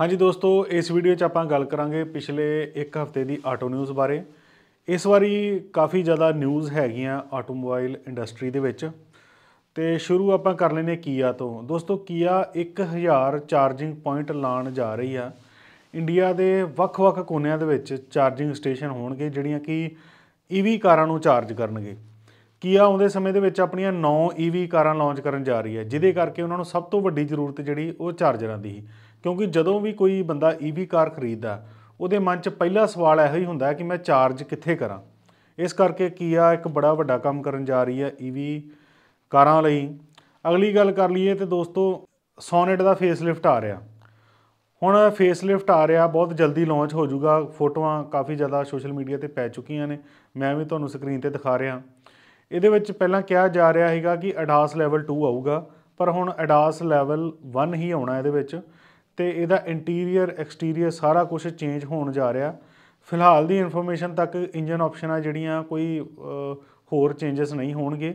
ਹਾਂਜੀ ਦੋਸਤੋ ਇਸ ਵੀਡੀਓ 'ਚ ਆਪਾਂ ਗੱਲ ਕਰਾਂਗੇ ਪਿਛਲੇ ਇੱਕ ਹਫ਼ਤੇ ਦੀ ਆਟੋ ਨਿਊਜ਼ ਬਾਰੇ ਇਸ ਵਾਰੀ ਕਾਫੀ ਜ਼ਿਆਦਾ ਨਿਊਜ਼ ਹੈਗੀਆਂ ਆਟੋਮੋਬਾਈਲ ਇੰਡਸਟਰੀ ਦੇ ਵਿੱਚ ਤੇ ਸ਼ੁਰੂ ਆਪਾਂ ਕਰ ਲੈਨੇ ਕੀਆ ਤੋਂ ਦੋਸਤੋ ਕੀਆ 1000 ਚਾਰਜਿੰਗ ਪੁਆਇੰਟ ਲਾਣ ਜਾ ਰਹੀ ਆ ਇੰਡੀਆ ਦੇ ਵੱਖ-ਵੱਖ ਕੋਨਿਆਂ ਦੇ ਵਿੱਚ ਚਾਰਜਿੰਗ ਸਟੇਸ਼ਨ ਹੋਣਗੇ ਜਿਹੜੀਆਂ ਕਿ ਈਵੀ ਕਾਰਾਂ ਨੂੰ ਚਾਰਜ ਕਰਨਗੇ ਕੀਆ ਆਉਂਦੇ ਸਮੇਂ ਦੇ ਵਿੱਚ ਆਪਣੀਆਂ 9 ਈਵੀ ਕਾਰਾਂ ਲਾਂਚ ਕਰਨ ਜਾ ਰਹੀ ਹੈ ਜਿਹਦੇ ਕਰਕੇ ਉਹਨਾਂ ਨੂੰ ਸਭ ਤੋਂ ਵੱਡੀ ਜ਼ਰੂਰਤ ਜਿਹੜੀ ਉਹ ਚਾਰਜਰਾਂ ਦੀ ਸੀ ਕਿਉਂਕਿ ਜਦੋਂ ਵੀ ਕੋਈ ਬੰਦਾ ਈਵੀ e ਕਾਰ ਖਰੀਦਦਾ ਉਹਦੇ ਮਨ 'ਚ ਪਹਿਲਾ ਸਵਾਲ ਇਹੋ ਹੀ ਹੁੰਦਾ ਕਿ ਮੈਂ ਚਾਰਜ ਕਿੱਥੇ ਕਰਾਂ ਇਸ ਕਰਕੇ ਕੀਆ ਇੱਕ ਬੜਾ ਵੱਡਾ ਕੰਮ ਕਰਨ ਜਾ ਰਹੀ ਹੈ ਈਵੀ e ਕਾਰਾਂ ਲਈ ਅਗਲੀ ਗੱਲ ਕਰ ਲਈਏ ਤੇ ਦੋਸਤੋ ਸੋਨੇਟ ਦਾ ਫੇਸ ਲਿਫਟ ਆ ਰਿਹਾ ਹੁਣ ਫੇਸ ਲਿਫਟ ਆ ਰਿਹਾ ਬਹੁਤ ਜਲਦੀ ਲਾਂਚ ਹੋ ਜਾਊਗਾ ਫੋਟੋਆਂ ਕਾਫੀ ਜ਼ਿਆਦਾ ਸੋਸ਼ਲ ਮੀਡੀਆ ਤੇ ਪੈ ਚੁੱਕੀਆਂ ਨੇ ਮੈਂ ਵੀ ਤੁਹਾਨੂੰ ਸਕਰੀਨ ਤੇ ਦਿਖਾ ਰਿਹਾ ਇਹਦੇ ਵਿੱਚ ਪਹਿਲਾਂ ਕਿਹਾ ਜਾ ਰਿਹਾ ਹੈਗਾ ਕਿ ਅਡਾਸ ਲੈਵਲ 2 ਆਊਗਾ ਪਰ ਹੁਣ ਅਡਾਸ ਲੈਵਲ 1 ਹੀ ਆਉਣਾ ਇਹਦੇ ਵਿੱਚ ਤੇ ਇਹਦਾ ਇੰਟੀਰੀਅਰ ਐਕਸਟੀਰੀਅਰ ਸਾਰਾ ਕੁਝ ਚੇਂਜ ਹੋਣ ਜਾ ਰਿਹਾ ਫਿਲਹਾਲ ਦੀ ਇਨਫੋਰਮੇਸ਼ਨ ਤੱਕ ਇੰਜਨ ਆਪਸ਼ਨਾਂ ਜਿਹੜੀਆਂ ਕੋਈ ਹੋਰ ਚੇਂजेस ਨਹੀਂ ਹੋਣਗੇ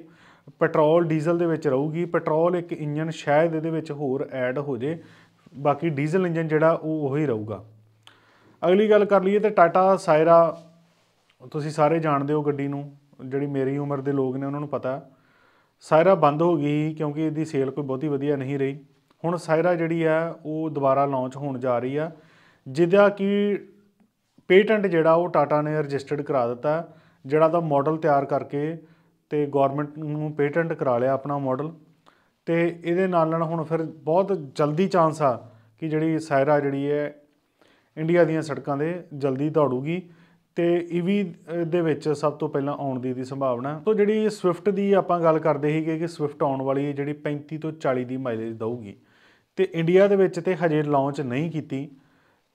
ਪੈਟਰੋਲ ਡੀਜ਼ਲ ਦੇ ਵਿੱਚ ਰਹੂਗੀ ਪੈਟਰੋਲ ਇੱਕ ਇੰਜਨ ਸ਼ਾਇਦ ਇਹਦੇ ਵਿੱਚ ਹੋਰ ਐਡ ਹੋ ਜੇ ਬਾਕੀ ਡੀਜ਼ਲ ਇੰਜਨ ਜਿਹੜਾ ਉਹ ਉਹੀ ਰਹੂਗਾ ਅਗਲੀ ਗੱਲ ਕਰ ਲਈਏ ਤੇ ਟਾਟਾ ਸਾਇਰਾ ਤੁਸੀਂ ਸਾਰੇ ਜਾਣਦੇ ਹੋ ਗੱਡੀ ਨੂੰ ਜਿਹੜੀ ਮੇਰੀ ਉਮਰ ਦੇ ਲੋਕ ਨੇ ਉਹਨਾਂ ਨੂੰ ਪਤਾ ਸਾਇਰਾ ਬੰਦ ਹੋ ਗਈ ਕਿਉਂਕਿ ਇਹਦੀ ਸੇਲ ਕੋਈ ਬਹੁਤੀ ਵਧੀਆ ਨਹੀਂ ਰਹੀ ਹੁਣ ਸਾਇਰਾ ਜਿਹੜੀ ਆ ਉਹ ਦੁਬਾਰਾ ਲਾਂਚ ਹੋਣ ਜਾ ਰਹੀ ਆ ਜਿਹਦਾ ਕਿ ਪੇਟੈਂਟ ਜਿਹੜਾ ਉਹ ਟਾਟਾ ਨੇ ਰਜਿਸਟਰਡ ਕਰਾ ਦਿੱਤਾ ਜਿਹੜਾ ਦਾ ਮਾਡਲ ਤਿਆਰ ਕਰਕੇ ਤੇ ਗਵਰਨਮੈਂਟ ਨੂੰ ਪੇਟੈਂਟ ਕਰਾ ਲਿਆ ਆਪਣਾ ਮਾਡਲ ਤੇ ਇਹਦੇ ਨਾਲ ਨਾਲ ਹੁਣ ਫਿਰ ਬਹੁਤ ਜਲਦੀ ਚਾਂਸ ਆ ਕਿ ਜਿਹੜੀ ਸਾਇਰਾ ਜਿਹੜੀ ਹੈ ਇੰਡੀਆ ਦੀਆਂ ਸੜਕਾਂ ਦੇ ਜਲਦੀ ਦੌੜੂਗੀ ਤੇ ਈਵੀ ਦੇ ਵਿੱਚ ਸਭ ਤੋਂ ਪਹਿਲਾਂ ਆਉਣ ਦੀ ਦੀ ਸੰਭਾਵਨਾ ਤੋਂ ਜਿਹੜੀ ਸਵਿਫਟ ਦੀ ਆਪਾਂ ਗੱਲ ਕਰਦੇ ਸੀਗੇ ਕਿ ਸਵਿਫਟ ਆਉਣ ਵਾਲੀ ਜਿਹੜੀ 35 ਤੋਂ 40 ਦੀ ਮਾਈਲੇਜ ਦਊਗੀ ਤੇ ਇੰਡੀਆ ਦੇ ਵਿੱਚ ਤੇ ਹਜੇ ਲਾਂਚ ਨਹੀਂ ਕੀਤੀ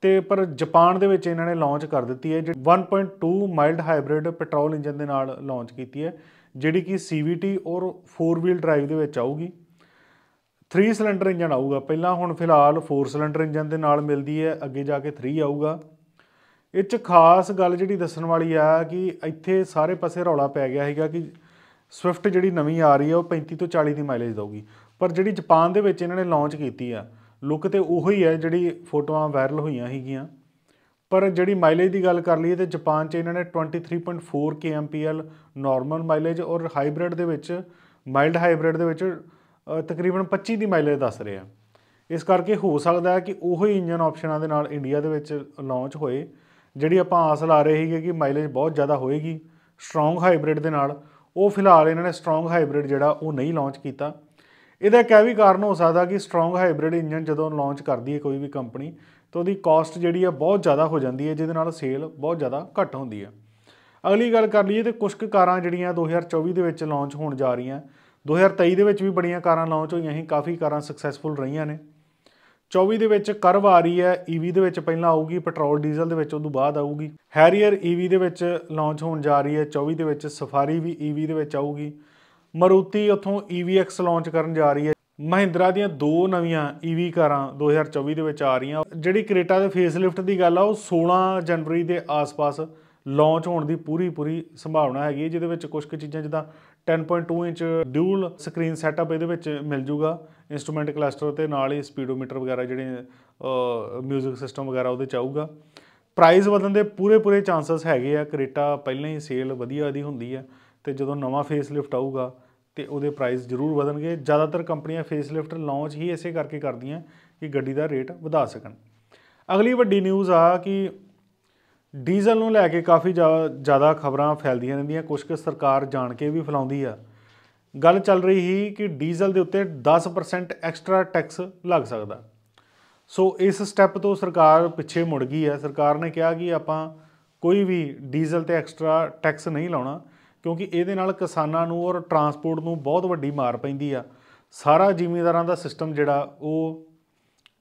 ਤੇ ਪਰ ਜਾਪਾਨ ਦੇ ਵਿੱਚ ਇਹਨਾਂ ਨੇ ਲਾਂਚ ਕਰ ਦਿੱਤੀ ਹੈ ਜਿਹੜੀ 1.2 ਮਾਈਲਡ ਹਾਈਬ੍ਰਿਡ ਪੈਟਰੋਲ ਇੰਜਨ ਦੇ ਨਾਲ ਲਾਂਚ ਕੀਤੀ ਹੈ ਜਿਹੜੀ ਕਿ CVT ਔਰ 4 ਵੀਲ ਡਰਾਈਵ ਦੇ ਵਿੱਚ ਆਊਗੀ 3 ਸਿਲੰਡਰ ਇੰਜਨ ਆਊਗਾ ਪਹਿਲਾਂ ਹੁਣ ਫਿਲਹਾਲ 4 ਸਿਲੰਡਰ ਇੰਜਨ ਦੇ ਨਾਲ ਮਿਲਦੀ ਹੈ ਅੱਗੇ ਜਾ ਕੇ 3 ਆਊਗਾ ਇਹ ਚ ਖਾਸ ਗੱਲ ਜਿਹੜੀ ਦੱਸਣ ਵਾਲੀ ਆ ਕਿ ਇੱਥੇ ਸਾਰੇ ਪਾਸੇ ਰੌਲਾ ਪੈ ਗਿਆ ਹੈਗਾ ਕਿ ਸਵਿਫਟ ਜਿਹੜੀ ਨਵੀਂ ਆ ਰਹੀ ਹੈ ਉਹ 35 ਤੋਂ 40 ਦੀ ਮਾਈਲੇਜ ਦੇਊਗੀ ਪਰ ਜਿਹੜੀ ਜਾਪਾਨ ਦੇ ਵਿੱਚ ਇਹਨਾਂ ਨੇ ਲਾਂਚ ਕੀਤੀ ਆ ਲੁੱਕ ਤੇ ਉਹੀ ਹੈ ਜਿਹੜੀ ਫੋਟੋਆਂ ਵਾਇਰਲ ਹੋਈਆਂ ਸੀਗੀਆਂ ਪਰ ਜਿਹੜੀ ਮਾਈਲੇਜ ਦੀ ਗੱਲ ਕਰ ਲਈਏ ਤੇ ਜਾਪਾਨ 'ਚ ਇਹਨਾਂ ਨੇ 23.4 kmpl ਨਾਰਮਲ ਮਾਈਲੇਜ ਔਰ ਹਾਈਬ੍ਰਿਡ ਦੇ ਵਿੱਚ ਮਾਈਲਡ ਹਾਈਬ੍ਰਿਡ ਦੇ ਵਿੱਚ ਤਕਰੀਬਨ 25 ਦੀ ਮਾਈਲੇਜ ਦੱਸ ਰਿਹਾ ਇਸ ਕਰਕੇ ਹੋ ਸਕਦਾ ਹੈ ਕਿ ਉਹੀ ਇੰਜਨ ਆਪਸ਼ਨਾਂ ਦੇ ਨਾਲ ਇੰਡੀਆ ਦੇ ਵਿੱਚ ਲਾਂਚ ਹੋਏ ਜਿਹੜੀ ਆਪਾਂ ਆਸ ਲਾ ਰਹੇ ਸੀਗੇ ਕਿ ਮਾਈਲੇਜ ਬਹੁਤ ਜ਼ਿਆਦਾ ਹੋਏਗੀ ਸਟਰੋਂਗ ਹਾਈਬ੍ਰਿਡ ਦੇ ਨਾਲ ਉਹ ਫਿਲਹਾਲ ਇਹਨਾਂ ਨੇ ਸਟਰੋਂਗ ਹਾਈਬ੍ਰਿਡ ਜਿਹੜਾ ਉਹ ਨਹੀਂ ਲਾਂਚ ਕੀਤਾ ਇਹਦਾ ਇੱਕ ਵੀ ਕਾਰਨ ਹੋ ਸਕਦਾ ਕਿ ਸਟਰੋਂਗ ਹਾਈਬ੍ਰਿਡ ਇੰਜਨ ਜਦੋਂ ਲਾਂਚ ਕਰਦੀ ਹੈ ਕੋਈ ਵੀ ਕੰਪਨੀ ਤਾਂ ਉਹਦੀ ਕਾਸਟ ਜਿਹੜੀ ਹੈ ਬਹੁਤ ਜ਼ਿਆਦਾ ਹੋ ਜਾਂਦੀ ਹੈ ਜਿਹਦੇ ਨਾਲ ਸੇਲ ਬਹੁਤ ਜ਼ਿਆਦਾ ਘੱਟ ਹੁੰਦੀ ਹੈ ਅਗਲੀ ਗੱਲ ਕਰ ਲਈਏ ਤੇ ਕੁਝ ਕਾਰਾਂ ਜਿਹੜੀਆਂ 2024 ਦੇ ਵਿੱਚ ਲਾਂਚ ਹੋਣ ਜਾ ਰਹੀਆਂ 2023 ਦੇ ਵਿੱਚ ਵੀ ਬੜੀਆਂ ਕਾਰਾਂ ਲਾਂਚ ਹੋਈਆਂ ਸੀ ਕਾਫੀ ਕਾਰਾਂ ਸਕਸੈਸਫੁਲ ਰਹੀਆਂ ਨੇ 24 ਦੇ ਵਿੱਚ ਕਰਵ ਆ ਰਹੀ ਹੈ EV ਦੇ ਵਿੱਚ ਪਹਿਲਾਂ ਆਊਗੀ ਪੈਟਰੋਲ ਡੀਜ਼ਲ ਦੇ ਵਿੱਚ ਉਦੋਂ ਬਾਅਦ ਆਊਗੀ ਹੈਰੀਅਰ EV ਦੇ ਵਿੱਚ ਲਾਂਚ ਹੋਣ ਜਾ ਰਹੀ ਹੈ 24 ਦੇ ਵਿੱਚ ਸਫਾਰੀ ਵੀ EV ਦੇ ਵਿੱਚ ਆਊਗੀ ਮਾਰੂਤੀ ਉਥੋਂ EVX ਲਾਂਚ ਕਰਨ ਜਾ ਰਹੀ ਹੈ ਮਹਿੰਦਰਾ ਦੀਆਂ ਦੋ ਨਵੀਆਂ EV ਕਾਰਾਂ 2024 ਦੇ ਵਿੱਚ ਆ ਰਹੀਆਂ ਜਿਹੜੀ ਕ੍ਰੇਟਾ ਦੇ ਫੇਸ ਲਿਫਟ ਦੀ ਗੱਲ ਆ ਉਹ 16 ਜਨਵਰੀ ਦੇ ਆਸ-ਪਾਸ ਲਾਂਚ ਹੋਣ ਦੀ ਪੂਰੀ ਪੂਰੀ ਸੰਭਾਵਨਾ ਹੈਗੀ ਹੈ ਜਿਹਦੇ ਵਿੱਚ ਕੁਝ ਕੁ ਚੀਜ਼ਾਂ ਜਿਦਾ 10.2 ਇੰਚ ਡਿਊਲ ਸਕਰੀਨ ਸੈਟਅਪ ਇਹਦੇ ਵਿੱਚ ਮਿਲ ਜੂਗਾ ਇਨਸਟਰੂਮੈਂਟ ਕਲਸਟਰ ਤੇ ਨਾਲ ਹੀ ਸਪੀਡੋਮੀਟਰ ਵਗੈਰਾ ਜਿਹੜੇ ਮਿਊਜ਼ਿਕ ਸਿਸਟਮ ਵਗੈਰਾ ਉਹਦੇ ਚ ਆਊਗਾ ਪ੍ਰਾਈਸ ਵਧਣ ਦੇ ਪੂਰੇ ਪੂਰੇ ਚਾਂਸਸ ਹੈਗੇ ਆ ਕ੍ਰੇਟਾ ਪਹਿਲਾਂ ਹੀ ਸੇਲ ਵਧੀਆ ਦੀ ਹੁੰਦੀ ਆ ਤੇ ਜਦੋਂ ਨਵਾਂ ਫੇਸ ਲਿਫਟ ਆਊਗਾ ਤੇ ਉਹਦੇ ਪ੍ਰਾਈਸ ਜ਼ਰੂਰ ਵਧਣਗੇ ਜ਼ਿਆਦਾਤਰ ਕੰਪਨੀਆਂ ਫੇਸ ਲਿਫਟ ਲਾਂਚ ਹੀ ਇਸੇ ਕਰਕੇ ਕਰਦੀਆਂ ਕਿ ਗੱਡੀ ਦਾ ਰੇਟ ਵਧਾ ਸਕਣ ਅਗਲੀ ਵੱਡੀ ਨਿਊਜ਼ ਆ ਕਿ ਡੀਜ਼ਲ ਨੂੰ ਲੈ ਕੇ ਕਾਫੀ ਜ਼ਿਆਦਾ ਖਬਰਾਂ ਫੈਲਦੀਆਂ ਰਹਿੰਦੀਆਂ ਕੁਝ ਕੁ ਸਰਕਾਰ ਜਾਣ ਕੇ ਵੀ ਫਲਾਉਂਦੀ ਆ ਗੱਲ ਚੱਲ ਰਹੀ ਸੀ ਕਿ ਡੀਜ਼ਲ ਦੇ ਉੱਤੇ 10% ਐਕਸਟਰਾ ਟੈਕਸ ਲੱਗ ਸਕਦਾ ਸੋ ਇਸ ਸਟੈਪ ਤੋਂ ਸਰਕਾਰ ਪਿੱਛੇ ਮੁੜ ਗਈ ਹੈ ਸਰਕਾਰ ਨੇ ਕਿਹਾ ਕਿ ਆਪਾਂ ਕੋਈ ਵੀ ਡੀਜ਼ਲ ਤੇ ਐਕਸਟਰਾ ਟੈਕਸ ਨਹੀਂ ਲਾਉਣਾ ਕਿਉਂਕਿ ਇਹਦੇ ਨਾਲ ਕਿਸਾਨਾਂ ਨੂੰ ਔਰ ਟਰਾਂਸਪੋਰਟ ਨੂੰ ਬਹੁਤ ਵੱਡੀ ਮਾਰ ਪੈਂਦੀ ਆ ਸਾਰਾ ਜ਼ਿਮੀਂਦਾਰਾਂ ਦਾ ਸਿਸਟਮ ਜਿਹੜਾ ਉਹ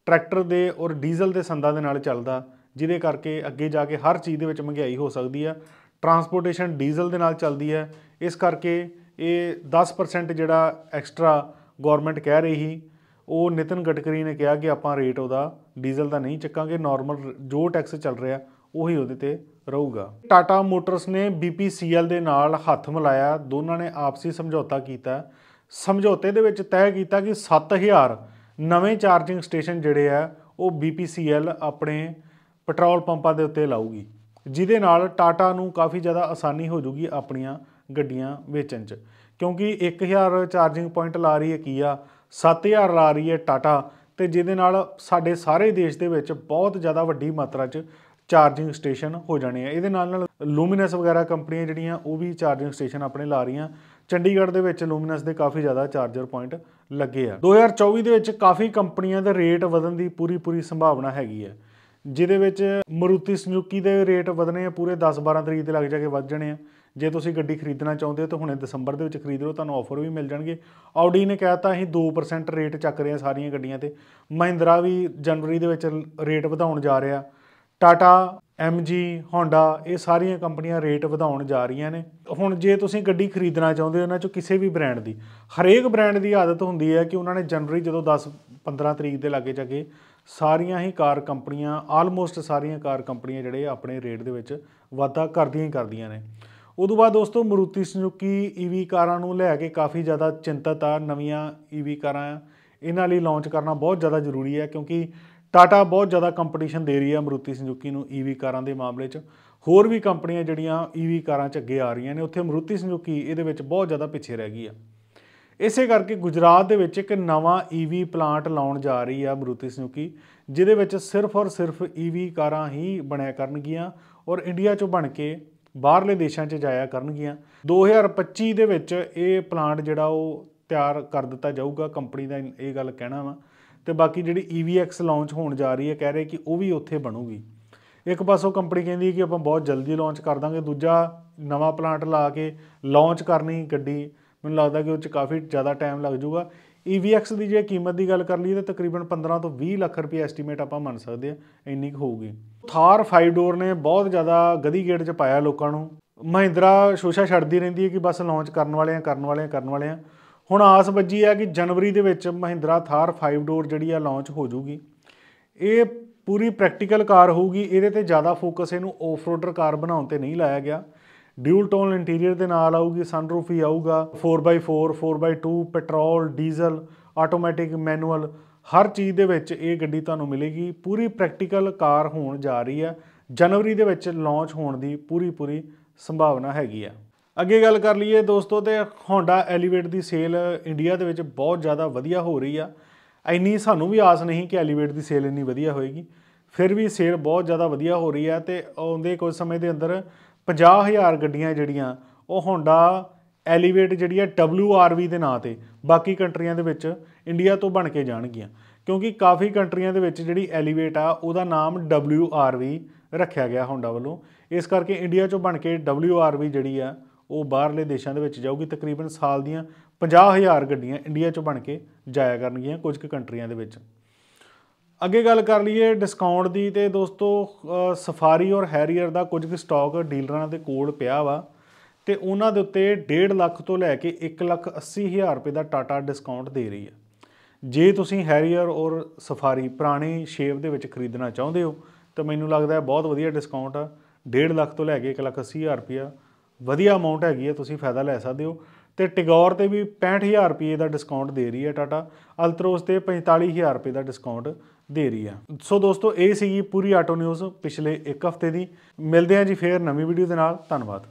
ਟਰੈਕਟਰ ਦੇ ਔਰ ਡੀਜ਼ਲ ਦੇ ਸੰਦਾਂ ਦੇ ਨਾਲ ਚੱਲਦਾ ਜਿਹਦੇ ਕਰਕੇ ਅੱਗੇ ਜਾ ਕੇ ਹਰ ਚੀਜ਼ ਦੇ ਵਿੱਚ ਮਹਿੰਗਾਈ ਹੋ ਸਕਦੀ ਆ ਟਰਾਂਸਪੋਰਟੇਸ਼ਨ ਡੀਜ਼ਲ ਦੇ ਨਾਲ ਚੱਲਦੀ ਆ ਇਸ ਕਰਕੇ ਇਹ 10% ਜਿਹੜਾ ਐਕਸਟਰਾ ਗਵਰਨਮੈਂਟ ਕਹਿ ਰਹੀ ਉਹ ਨਿਤਨ ਗਟਕਰੀ ਨੇ ਕਿਹਾ ਕਿ ਆਪਾਂ ਰੇਟ ਉਹਦਾ ਡੀਜ਼ਲ ਦਾ ਨਹੀਂ ਚੱਕਾਂਗੇ ਨਾਰਮਲ ਜੋ ਟੈਕਸ ਚੱਲ ਰਿਹਾ ਉਹੀ ਉਹਦੇ ਤੇ ਰਹੂਗਾ ਟਾਟਾ ਮੋਟਰਸ ਨੇ BPCL ਦੇ ਨਾਲ ਹੱਥ ਮਿਲਾਇਆ ਦੋਨਾਂ ਨੇ ਆਪਸੀ ਸਮਝੌਤਾ ਕੀਤਾ ਸਮਝੌਤੇ ਦੇ ਵਿੱਚ ਤੈਅ ਕੀਤਾ ਕਿ 7000 ਨਵੇਂ ਚਾਰਜਿੰਗ ਸਟੇਸ਼ਨ ਜਿਹੜੇ ਆ ਉਹ BPCL ਆਪਣੇ ਪੈਟਰੋਲ ਪੰਪਾਂ ਦੇ ਉੱਤੇ ਲਾਊਗੀ ਜਿਹਦੇ ਨਾਲ ਟਾਟਾ ਨੂੰ ਕਾਫੀ ਜ਼ਿਆਦਾ ਆਸਾਨੀ ਹੋ ਜੂਗੀ ਆਪਣੀਆਂ ਗੱਡੀਆਂ ਵੇਚਣ 'ਚ ਕਿਉਂਕਿ 1000 ਚਾਰਜਿੰਗ ਪੁਆਇੰਟ ਲਾ ਰਹੀ ਹੈ ਕੀਆ 7000 ਲਾ ਰਹੀ ਹੈ ਟਾਟਾ ਤੇ ਜਿਹਦੇ ਨਾਲ ਸਾਡੇ ਸਾਰੇ ਦੇਸ਼ ਦੇ ਵਿੱਚ ਬਹੁਤ ਜ਼ਿਆਦਾ ਵੱਡੀ ਮਾਤਰਾ 'ਚ ਚਾਰਜਿੰਗ ਸਟੇਸ਼ਨ ਹੋ ਜਾਣੇ ਆ ਇਹਦੇ ਨਾਲ ਨਾਲ ਲੂਮੀਨਸ ਵਗੈਰਾ ਕੰਪਨੀਆਂ ਜਿਹੜੀਆਂ ਉਹ ਵੀ ਚਾਰਜਿੰਗ ਸਟੇਸ਼ਨ ਆਪਣੇ ਲਾ ਰਹੀਆਂ ਚੰਡੀਗੜ੍ਹ ਦੇ ਵਿੱਚ ਲੂਮੀਨਸ ਦੇ ਕਾਫੀ ਜ਼ਿਆਦਾ ਚਾਰਜਰ ਪੁਆਇੰਟ ਲੱਗੇ ਆ 2024 ਦੇ ਵਿੱਚ ਕਾਫੀ ਕੰਪਨੀਆਂ ਦੇ ਰੇਟ ਵਧਣ ਦੀ ਪੂਰੀ ਪੂਰੀ ਸੰਭਾਵਨਾ ਹੈਗੀ ਹੈ ਜਿਹਦੇ ਵਿੱਚ ਮਰੂਤੀ ਸੁਜ਼ੂਕੀ ਦੇ ਰੇਟ ਵਧਨੇ ਆ ਪੂਰੇ 10-12 ਤਰੀਕ ਤੇ ਲੱਗ ਜਾ ਕੇ ਵੱਧ ਜਾਣੇ ਆ ਜੇ ਤੁਸੀਂ ਗੱਡੀ ਖਰੀਦਣਾ ਚਾਹੁੰਦੇ ਹੋ ਤਾਂ ਹੁਣੇ ਦਸੰਬਰ ਦੇ ਵਿੱਚ ਖਰੀਦ ਲਓ ਤੁਹਾਨੂੰ ਆਫਰ ਵੀ ਮਿਲ ਜਾਣਗੇ ਆਡੀ ਨੇ ਕਹਿਤਾ ਅਸੀਂ 2% ਰੇਟ ਚੱਕ ਰਹੇ ਆ ਸਾਰੀਆਂ ਗੱਡੀਆਂ ਤੇ ਮਹਿੰਦਰਾ ਵੀ ਜਨਵਰੀ ਦੇ ਵਿੱਚ ਰੇਟ ਵਧਾਉਣ ਜਾ ਰਿਹਾ ਟਾਟਾ MG Honda ਇਹ ਸਾਰੀਆਂ ਕੰਪਨੀਆਂ ਰੇਟ ਵਧਾਉਣ ਜਾ ਰਹੀਆਂ ਨੇ ਹੁਣ ਜੇ ਤੁਸੀਂ ਗੱਡੀ ਖਰੀਦਣਾ ਚਾਹੁੰਦੇ ਹੋ ਇਹਨਾਂ ਚੋਂ ਕਿਸੇ ਵੀ ਬ੍ਰਾਂਡ ਦੀ ਹਰੇਕ ਬ੍ਰਾਂਡ ਦੀ ਆਦਤ ਹੁੰਦੀ ਹੈ ਕਿ ਉਹਨਾਂ ਨੇ ਜਨਵਰੀ ਜਦੋਂ 10 15 ਤਰੀਕ ਦੇ ਲਾਗੇ ਜਾ ਕੇ ਸਾਰੀਆਂ ਹੀ ਕਾਰ ਕੰਪਨੀਆਂ ਆਲਮੋਸਟ ਸਾਰੀਆਂ ਕਾਰ ਕੰਪਨੀਆਂ ਜਿਹੜੇ ਆਪਣੇ ਰੇਟ ਦੇ ਵਿੱਚ ਵਾਧਾ ਕਰਦੀਆਂ ਹੀ ਕਰਦੀਆਂ ਨੇ ਉਦੋਂ ਬਾਅਦ ਦੋਸਤੋ ਮਰੂਤੀ ਸੁਜ਼ੂਕੀ ਈਵੀ e ਕਾਰਾਂ ਨੂੰ ਲੈ ਕੇ ਕਾਫੀ ਜ਼ਿਆਦਾ ਚਿੰਤਤ ਆ ਨਵੀਆਂ ਈਵੀ e ਕਾਰਾਂ ਇਹਨਾਂ ਲਈ ਲਾਂਚ ਕਰਨਾ ਬਹੁਤ ਜ਼ਿਆਦਾ ਜ਼ਰੂਰੀ ਹੈ ਕਿਉਂਕਿ ਟਾਟਾ ਬਹੁਤ ਜ਼ਿਆਦਾ ਕੰਪੀਟੀਸ਼ਨ ਦੇ ਰਹੀ ਹੈ ਮਰੂਤੀ ਸੰਜੂਕੀ ਨੂੰ ਈਵੀ e ਕਾਰਾਂ ਦੇ ਮਾਮਲੇ 'ਚ ਹੋਰ ਵੀ ਕੰਪਨੀਆਂ ਜਿਹੜੀਆਂ ਈਵੀ e ਕਾਰਾਂ 'ਚ ਅੱਗੇ ਆ ਰਹੀਆਂ ਨੇ ਉੱਥੇ ਮਰੂਤੀ ਸੰਜੂਕੀ ਇਹਦੇ ਵਿੱਚ ਬਹੁਤ ਜ਼ਿਆਦਾ ਪਿੱਛੇ ਰਹਿ ਗਈ ਆ ਇਸੇ ਕਰਕੇ ਗੁਜਰਾਤ ਦੇ ਵਿੱਚ ਇੱਕ ਨਵਾਂ ਈਵੀ e ਪਲਾਂਟ ਲਾਉਣ ਜਾ ਰਹੀ ਆ ਮਰੂਤੀ ਸੰਜੂਕੀ ਜਿਹਦੇ ਵਿੱਚ ਸਿਰਫ ਔਰ ਸਿਰਫ ਈਵੀ ਕਾਰਾਂ ਹੀ ਬਣਿਆ ਕਰਨਗੀਆਂ ਔਰ ਇੰਡੀਆ 'ਚੋਂ ਬਣ ਕੇ ਬਾਹਰਲੇ ਦੇਸ਼ਾਂ 'ਚ ਜਾਇਆ ਕਰਨਗੀਆਂ 2025 ਦੇ ਵਿੱਚ ਇਹ ਪਲਾਂਟ ਜਿਹੜਾ ਉਹ ਤਿਆਰ ਕਰ ਦਿੱਤਾ ਜਾਊਗਾ ਕੰਪਨੀ ਦਾ ਇਹ ਗੱਲ ਕਹਿਣਾ ਵਾ ਤੇ ਬਾਕੀ ਜਿਹੜੀ EVX ਲਾਂਚ ਹੋਣ ਜਾ ਰਹੀ ਹੈ ਕਹਿ ਰਹੇ ਕਿ ਉਹ ਵੀ ਉੱਥੇ ਬਣੂਗੀ ਇੱਕ ਪਾਸੋਂ ਕੰਪਨੀ ਕਹਿੰਦੀ ਹੈ ਕਿ ਆਪਾਂ ਬਹੁਤ ਜਲਦੀ ਲਾਂਚ ਕਰ ਦਾਂਗੇ ਦੂਜਾ ਨਵਾਂ ਪਲਾਂਟ ਲਾ ਕੇ ਲਾਂਚ ਕਰਨੀ ਗੱਡੀ ਮੈਨੂੰ ਲੱਗਦਾ ਕਿ ਉਹ 'ਚ ਕਾਫੀ ਜ਼ਿਆਦਾ ਟਾਈਮ ਲੱਗ ਜਾਊਗਾ EVX ਦੀ ਜੇ ਕੀਮਤ ਦੀ ਗੱਲ ਕਰ ਲਈਏ ਤਾਂ ਤਕਰੀਬਨ 15 ਤੋਂ 20 ਲੱਖ ਰੁਪਏ ਐਸਟੀਮੇਟ ਆਪਾਂ ਮੰਨ ਸਕਦੇ ਆ ਇੰਨੀ ਕੁ ਹੋਊਗੀ ਥਾਰ 5 ਡੋਰ ਨੇ ਬਹੁਤ ਜ਼ਿਆਦਾ ਗਦੀ ਗੇੜ 'ਚ ਪਾਇਆ ਲੋਕਾਂ ਨੂੰ ਮਹਿੰਦਰਾ ਸ਼ੋਸ਼ਾ ਛੱਡਦੀ ਰਹਿੰਦੀ ਹੈ ਕਿ ਬਸ ਲਾਂਚ ਕਰਨ ਵਾਲੇ ਆ ਕਰਨ ਵਾਲੇ ਆ ਕਰਨ ਵਾਲੇ ਆ ਹੁਣ ਆਸ ਵੱਜੀ ਹੈ ਕਿ ਜਨਵਰੀ ਦੇ ਵਿੱਚ ਮਹਿੰਦਰਾ ਥਾਰ 5 ਡੋਰ ਜਿਹੜੀ ਆ ਲਾਂਚ ਹੋ ਜੂਗੀ ਇਹ ਪੂਰੀ ਪ੍ਰੈਕਟੀਕਲ ਕਾਰ ਹੋਊਗੀ ਇਹਦੇ ਤੇ ਜ਼ਿਆਦਾ ਫੋਕਸ ਇਹਨੂੰ ਆਫਰੋਡਰ ਕਾਰ ਬਣਾਉਣ ਤੇ ਨਹੀਂ ਲਾਇਆ ਗਿਆ ਡਿਊਲ ਟੋਨ ਇੰਟੀਰੀਅਰ ਦੇ ਨਾਲ ਆਊਗੀ ਸਨਰੂਫ ਹੀ ਆਊਗਾ 4x4 4x2 petrol diesel automatic manual ਹਰ ਚੀਜ਼ ਦੇ ਵਿੱਚ ਇਹ ਗੱਡੀ ਤੁਹਾਨੂੰ ਮਿਲੇਗੀ ਪੂਰੀ ਪ੍ਰੈਕਟੀਕਲ ਕਾਰ ਹੋਣ ਜਾ ਰਹੀ ਹੈ ਜਨਵਰੀ ਦੇ ਵਿੱਚ ਲਾਂਚ ਹੋਣ ਦੀ ਪੂਰੀ ਪੂਰੀ ਸੰਭਾਵਨਾ ਹੈਗੀ ਆ ਅੱਗੇ ਗੱਲ ਕਰ ਲਈਏ ਦੋਸਤੋ ਤੇ ਹੋਂਡਾ ਐਲੀਵੇਟ ਦੀ ਸੇਲ ਇੰਡੀਆ ਦੇ ਵਿੱਚ ਬਹੁਤ ਜ਼ਿਆਦਾ ਵਧੀਆ ਹੋ ਰਹੀ ਆ ਇੰਨੀ ਸਾਨੂੰ ਵੀ ਆਸ ਨਹੀਂ ਕਿ ਐਲੀਵੇਟ ਦੀ ਸੇਲ ਇੰਨੀ ਵਧੀਆ ਹੋਏਗੀ ਫਿਰ ਵੀ ਸੇਲ ਬਹੁਤ ਜ਼ਿਆਦਾ ਵਧੀਆ ਹੋ ਰਹੀ ਆ ਤੇ ਆਉਂਦੇ ਕੁਝ ਸਮੇਂ ਦੇ ਅੰਦਰ 50000 ਗੱਡੀਆਂ ਜਿਹੜੀਆਂ ਉਹ ਹੋਂਡਾ ਐਲੀਵੇਟ ਜਿਹੜੀ ਆ WRV ਦੇ ਨਾਂ ਤੇ ਬਾਕੀ ਕੰਟਰੀਆਂ ਦੇ ਵਿੱਚ ਇੰਡੀਆ ਤੋਂ ਬਣ ਕੇ ਜਾਣਗੀਆਂ ਕਿਉਂਕਿ ਕਾਫੀ ਕੰਟਰੀਆਂ ਦੇ ਵਿੱਚ ਜਿਹੜੀ ਐਲੀਵੇਟ ਆ ਉਹਦਾ ਨਾਮ WRV ਰੱਖਿਆ ਗਿਆ ਹੋਂਡਾ ਵੱਲੋਂ ਇਸ ਕਰਕੇ ਇੰਡੀਆ ਚੋਂ ਬਣ ਕੇ WRV ਜਿਹੜੀ ਆ ਉਹ ਬਾਹਰਲੇ ਦੇਸ਼ਾਂ ਦੇ ਵਿੱਚ ਜਾਊਗੀ ਤਕਰੀਬਨ ਸਾਲ ਦੀਆਂ 50000 ਗੱਡੀਆਂ ਇੰਡੀਆ 'ਚ ਬਣ ਕੇ ਜਾਇਆ ਕਰਨਗੀਆਂ ਕੁਝ ਕੁ ਕੰਟਰੀਆਂ ਦੇ ਵਿੱਚ ਅੱਗੇ ਗੱਲ ਕਰ ਲਈਏ ਡਿਸਕਾਊਂਟ ਦੀ ਤੇ ਦੋਸਤੋ ਸਫਾਰੀ ਔਰ ਹੈਰੀਅਰ ਦਾ ਕੁਝ ਕੁ ਸਟਾਕ ਡੀਲਰਾਂ ਦੇ ਕੋਲ ਪਿਆ ਵਾ ਤੇ ਉਹਨਾਂ ਦੇ ਉੱਤੇ 1.5 ਲੱਖ ਤੋਂ ਲੈ ਕੇ 1 ਲੱਖ 80 ਹਜ਼ਾਰ ਰੁਪਏ ਦਾ ਟਾਟਾ ਡਿਸਕਾਊਂਟ ਦੇ ਰਹੀ ਹੈ ਜੇ ਤੁਸੀਂ ਹੈਰੀਅਰ ਔਰ ਸਫਾਰੀ ਪੁਰਾਣੇ ਸ਼ੇਪ ਦੇ ਵਿੱਚ ਖਰੀਦਣਾ ਚਾਹੁੰਦੇ ਹੋ ਤਾਂ ਮੈਨੂੰ ਲੱਗਦਾ ਹੈ ਬਹੁਤ ਵਧੀਆ ਡਿਸਕਾਊਂਟ ਆ 1.5 ਲੱਖ ਤੋਂ ਲੈ ਕੇ 1 ਲੱਖ 80 ਹਜ਼ਾਰ ਵਧੀਆ ਅਮਾਉਂਟ ਹੈਗੀ ਹੈ ਤੁਸੀਂ ਫਾਇਦਾ ਲੈ ਸਕਦੇ ਹੋ ਤੇ ਟਿਗੌਰ ਤੇ ਵੀ 65000 ਰੁਪਏ ਦਾ ਡਿਸਕਾਊਂਟ ਦੇ ਰਹੀ ਹੈ ਟਾਟਾ ਅਲਟਰੋਸ ਤੇ 45000 ਰੁਪਏ ਦਾ ਡਿਸਕਾਊਂਟ ਦੇ ਰਹੀ ਹੈ ਸੋ ਦੋਸਤੋ ਇਹ ਸੀਗੀ ਪੂਰੀ ਆਟੋ ਨਿਊਜ਼ ਪਿਛਲੇ ਇੱਕ ਹਫ਼ਤੇ ਦੀ ਮਿਲਦੇ ਆ ਜੀ ਫੇਰ ਨਵੀਂ ਵੀਡੀਓ ਦੇ ਨਾਲ ਧੰਨਵਾਦ